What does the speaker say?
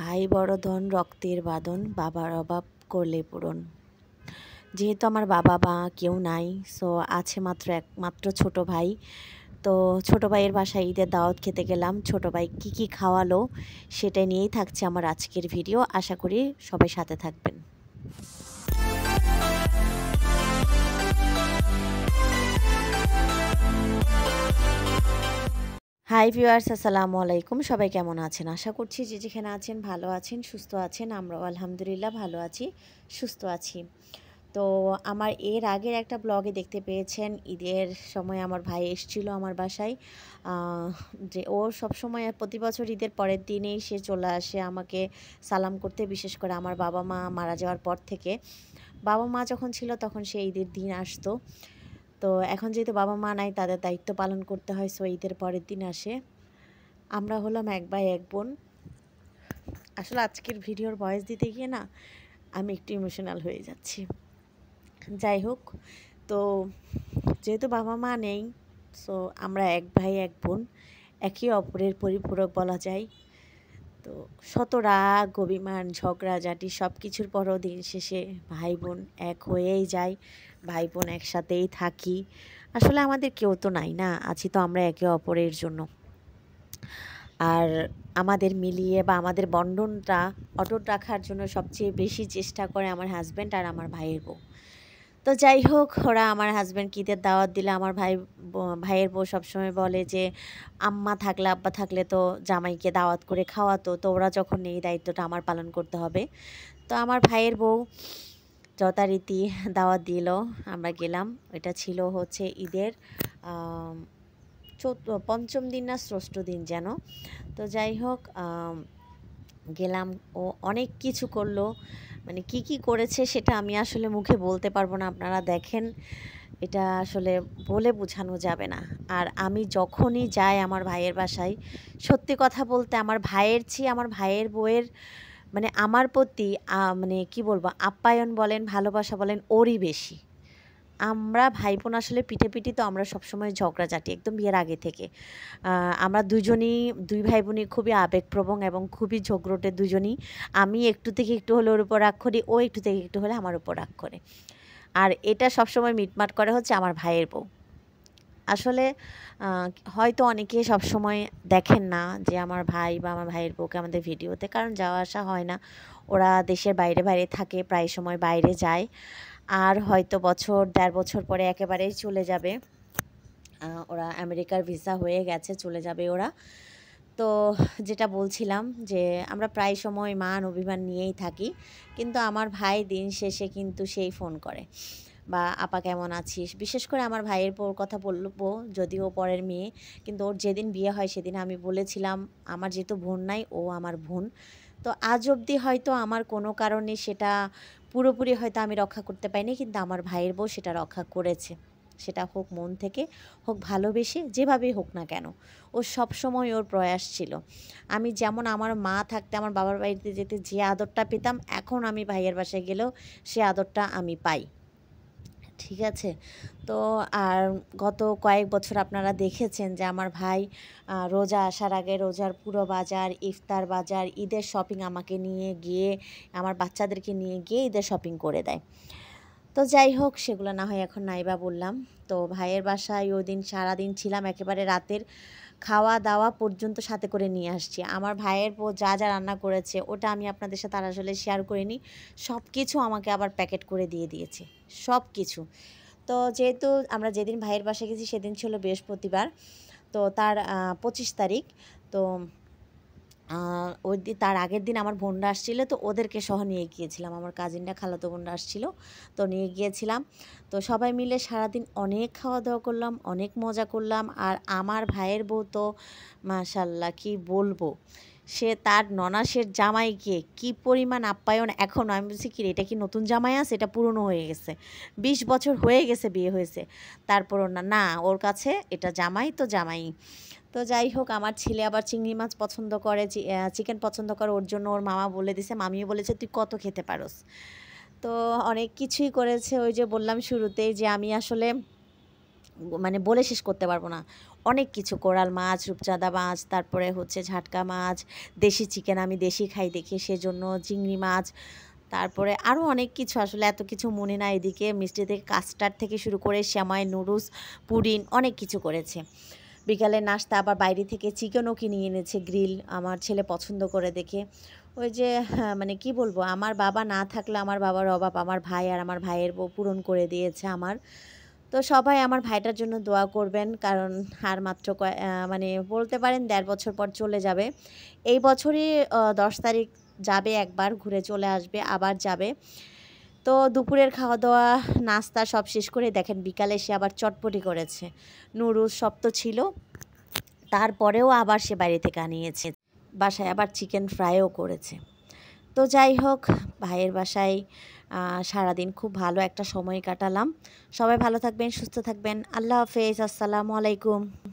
ভাই বড় ধন রক্তের বাঁধন বাবার অভাব করলে পূরণ যেহেতু আমার বাবা মা কেউ নাই সো আছে মাত্র একমাত্র ছোট ভাই তো ছোট ভাইয়ের বাসায় ঈদের দাওয়াত খেতে গেলাম ছোট ভাই কী কী খাওয়ালো সেটা নিয়েই থাকছে আমার আজকের ভিডিও আশা করি সবাই সাথে থাকবেন হাই ভিউয়ার্স আসসালামু আলাইকুম সবাই কেমন আছেন আশা করছি যে যেখানে আছেন ভালো আছেন সুস্থ আছেন আমরাও আলহামদুলিল্লাহ ভালো আছি সুস্থ আছি তো আমার এর আগের একটা ব্লগে দেখতে পেয়েছেন ঈদের সময় আমার ভাই এসছিল আমার বাসায় যে ও সবসময় প্রতি বছর ঈদের পরের দিনেই সে চলে আসে আমাকে সালাম করতে বিশেষ করে আমার বাবা মা মারা যাওয়ার পর থেকে বাবা মা যখন ছিল তখন সে ঈদের দিন আসতো তো এখন যেহেতু বাবা মা নাই তাদের দায়িত্ব পালন করতে হয় সো ঈদের পরের দিন আসে আমরা হলাম এক বাই এক বোন আসলে আজকের ভিডিওর বয়স দিতে গিয়ে না আমি একটু ইমোশনাল হয়ে যাচ্ছি যাই হোক তো যেহেতু বাবা মা নেই সো আমরা এক ভাই এক বোন একে অপরের পরিপূরক বলা যায় তো শত রাগ অভিমান জাটি সব কিছুর পরও দিন শেষে ভাই বোন এক হয়েই যাই ভাই বোন একসাথেই থাকি আসলে আমাদের কেউ তো নাই না আছি তো আমরা একে অপরের জন্য আর আমাদের মিলিয়ে বা আমাদের বন্ধনটা অটুট রাখার জন্য সবচেয়ে বেশি চেষ্টা করে আমার হাজব্যান্ড আর আমার ভাইয়ের বউ তো যাই হোক ওরা আমার হাজব্যান্ড ঈদের দাওয়াত দিলে আমার ভাই ভাইয়ের বউ সবসময় বলে যে আম্মা থাকলে আব্বা থাকলে তো জামাইকে দাওয়াত করে খাওয়াতো তো ওরা যখন এই দায়িত্বটা আমার পালন করতে হবে তো আমার ভাইয়ের বউ যথারীতি দাওয়াত দিল আমরা গেলাম এটা ছিল হচ্ছে ঈদের পঞ্চম দিন না ষষ্ঠ দিন যেন তো যাই হোক গেলাম ও অনেক কিছু করলো মানে কি কি করেছে সেটা আমি আসলে মুখে বলতে পারবো না আপনারা দেখেন এটা আসলে বলে বোঝানো যাবে না আর আমি যখনই যাই আমার ভাইয়ের বাসায় সত্যি কথা বলতে আমার ভাইয়ের ছি আমার ভাইয়ের বইয়ের মানে আমার প্রতি মানে কি বলবো আপ্যায়ন বলেন ভালোবাসা বলেন ওরই বেশি আমরা ভাই বোন আসলে পিঠে তো আমরা সবসময় ঝগড়াঝাটি একদম বিয়ের আগে থেকে আমরা দুজনই দুই ভাই বোনই খুবই আবেগপ্রবণ এবং খুবই ঝগড়টে দুজনই আমি একটু থেকে একটু হলে ওর উপর রাগ করি ও একটু থেকে একটু হলে আমার উপর রাগ করে আর এটা সবসময় মিটমাট করে হচ্ছে আমার ভাইয়ের বউ আসলে হয়তো অনেকে সবসময় দেখেন না যে আমার ভাই বা আমার ভাইয়ের বউকে আমাদের ভিডিওতে কারণ যাওয়া আসা হয় না ওরা দেশের বাইরে বাইরে থাকে প্রায় সময় বাইরে যায় আর হয়তো বছর দেড় বছর পরে একেবারেই চলে যাবে ওরা আমেরিকার ভিসা হয়ে গেছে চলে যাবে ওরা তো যেটা বলছিলাম যে আমরা প্রায় সময় মান অভিমান নিয়েই থাকি কিন্তু আমার ভাই দিন শেষে কিন্তু সেই ফোন করে বা আপা কেমন আছিস বিশেষ করে আমার ভাইয়ের পর কথা বলবো যদিও পরের মেয়ে কিন্তু ওর যেদিন বিয়ে হয় সেদিন আমি বলেছিলাম আমার যেহেতু বোন নাই ও আমার বোন তো আজ অবধি হয়তো আমার কোনো কারণে সেটা পুরোপুরি হয়তো আমি রক্ষা করতে পারিনি কিন্তু আমার ভাইয়ের বউ সেটা রক্ষা করেছে সেটা হোক মন থেকে হোক ভালোবেসে যেভাবেই হোক না কেন ও সবসময় ওর প্রয়াস ছিল আমি যেমন আমার মা থাকতে আমার বাবার বাড়িতে যেতে যে আদরটা পেতাম এখন আমি ভাইয়ের বাসায় গেলেও সে আদরটা আমি পাই ঠিক আছে তো আর গত কয়েক বছর আপনারা দেখেছেন যে আমার ভাই রোজা আসার আগে রোজার পুরো বাজার ইফতার বাজার ঈদের শপিং আমাকে নিয়ে গিয়ে আমার বাচ্চাদেরকে নিয়ে গিয়ে ঈদের শপিং করে দেয় তো যাই হোক সেগুলো না হয় এখন নাইবা বললাম তো ভাইয়ের বাসায় ওই দিন সারাদিন ছিলাম একেবারে রাতের খাওয়া দাওয়া পর্যন্ত সাথে করে নিয়ে আসছি আমার ভাইয়ের পো যা যা রান্না করেছে ওটা আমি আপনাদের সাথে আর আসলে শেয়ার করিনি সব কিছু আমাকে আবার প্যাকেট করে দিয়ে দিয়েছে সব কিছু তো যেহেতু আমরা যেদিন ভাইয়ের বাসায় গেছি সেদিন ছিল বৃহস্পতিবার তো তার পঁচিশ তারিখ তো ওই তার আগের দিন আমার বোনরা আসছিলো তো ওদেরকে সহ নিয়ে গিয়েছিলাম আমার কাজিনটা খালাতো বোনরা আসছিলো তো নিয়ে গিয়েছিলাম তো সবাই মিলে সারাদিন অনেক খাওয়া দাওয়া করলাম অনেক মজা করলাম আর আমার ভাইয়ের বউ তো মাশাল্লাহ কি বলবো সে তার ননাসের গিয়ে কি পরিমাণ আপ্যায়ন এখন আমি বলছি কি এটা কি নতুন জামাই আছে এটা পুরনো হয়ে গেছে ২০ বছর হয়ে গেছে বিয়ে হয়েছে তারপর না না ওর কাছে এটা জামাই তো জামাই তো যাই হোক আমার ছেলে আবার চিংড়ি মাছ পছন্দ করে চিকেন পছন্দ করে ওর জন্য ওর মামা বলে দিছে মামিও বলেছে তুই কত খেতে পারস তো অনেক কিছুই করেছে ওই যে বললাম শুরুতেই যে আমি আসলে মানে বলে শেষ করতে পারবো না অনেক কিছু কোরাল মাছ রূপচাঁদা মাছ তারপরে হচ্ছে ঝাটকা মাছ দেশি চিকেন আমি দেশি খাই দেখি সেজন্য চিংড়ি মাছ তারপরে আরও অনেক কিছু আসলে এত কিছু মনে না এদিকে মিষ্টি থেকে কাস্টার্ড থেকে শুরু করে শ্যামাই নুডলস পুডিং অনেক কিছু করেছে বিকালে নাস্তা আবার বাইরে থেকে চিকেনও কিনে এনেছে গ্রিল আমার ছেলে পছন্দ করে দেখে ওই যে হ্যাঁ, মানে কি বলবো আমার বাবা না থাকলে আমার বাবার অভাব আমার ভাই আর আমার ভাইয়ের বউ পূরণ করে দিয়েছে আমার তো সবাই আমার ভাইটার জন্য দোয়া করবেন কারণ আর মাত্র মানে বলতে পারেন দেড় বছর পর চলে যাবে এই বছরই দশ তারিখ যাবে একবার ঘুরে চলে আসবে আবার যাবে তো দুপুরের খাওয়া দাওয়া নাস্তা সব শেষ করে দেখেন বিকালে সে আবার চটপটি করেছে নুরুজ সব তো ছিল তারপরেও আবার সে বাইরে থেকে আনিয়েছে বাসায় আবার চিকেন ফ্রাইও করেছে তো যাই হোক ভাইয়ের বাসায় সারাদিন খুব ভালো একটা সময় কাটালাম সবাই ভালো থাকবেন সুস্থ থাকবেন আল্লাহ হাফেজ আসসালামু আলাইকুম